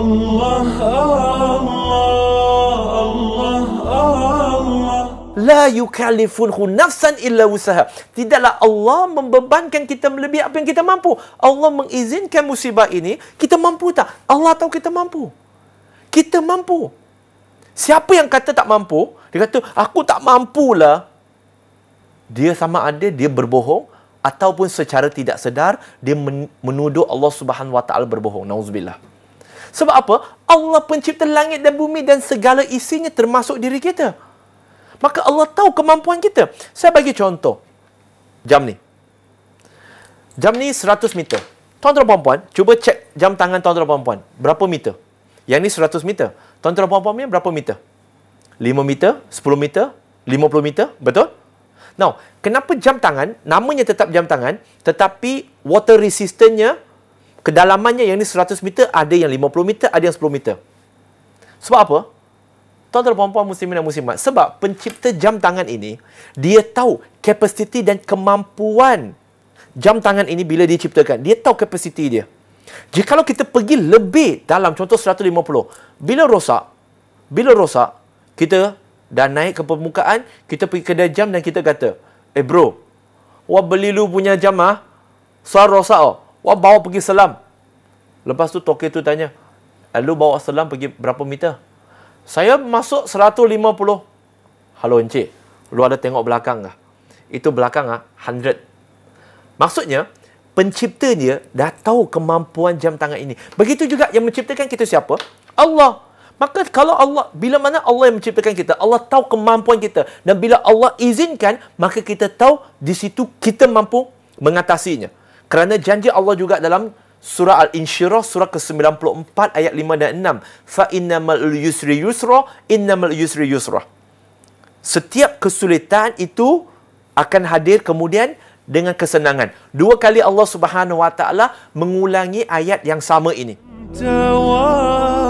الله الله الله لا يكلف الله نفسا الا وسعها tidaklah Allah membebankan kita melebihi apa yang kita mampu Allah mengizinkan musibah ini kita mampu tak Allah tahu kita mampu kita mampu siapa yang kata tak mampu dia kata aku tak mampulah dia sama ada dia berbohong ataupun secara tidak sedar dia menuduh Allah Subhanahu Wa Taala berbohong. Nauzubillah. Sebab apa? Allah pencipta langit dan bumi dan segala isinya termasuk diri kita. Maka Allah tahu kemampuan kita. Saya bagi contoh. Jam ni. Jam ni 100 meter. Tuan-tuan perempuan, cuba cek jam tangan tuan-tuan perempuan. Berapa meter? Yang ni 100 meter. Tuan-tuan perempuan ni berapa meter? 5 meter? 10 meter? 50 meter? Betul? Now, kenapa jam tangan, namanya tetap jam tangan, tetapi water resistantnya kedalamannya yang ni 100 meter, ada yang 50 meter, ada yang 10 meter. Sebab apa? Tuan-tuan, puan-puan, muslimin dan muslimat. Sebab pencipta jam tangan ini, dia tahu kapasiti dan kemampuan jam tangan ini bila dia ciptakan. Dia tahu kapasiti dia. Jika kalau kita pergi lebih dalam, contoh 150, bila rosak, bila rosak, kita dah naik ke permukaan, kita pergi kedai jam dan kita kata, eh bro, wah beli lu punya jam ah, suar rosak oh. Wah bawa pergi selam. Lepas tu tokyo tu tanya. Lu bawa selam pergi berapa meter? Saya masuk 150. Halo Encik. Lu ada tengok belakang kah? Itu belakang ah 100. Maksudnya pencipta dia dah tahu kemampuan jam tangan ini. Begitu juga yang menciptakan kita siapa? Allah. Maka kalau Allah, bila mana Allah yang menciptakan kita, Allah tahu kemampuan kita. Dan bila Allah izinkan, maka kita tahu di situ kita mampu mengatasinya. Kerana janji Allah juga dalam surah Al-Insyirah surah ke-94 ayat 5 dan 6. Fa innamal yusri yusra, innamal yusri yusra. Setiap kesulitan itu akan hadir kemudian dengan kesenangan. Dua kali Allah Subhanahu Wa Taala mengulangi ayat yang sama ini. Tawar.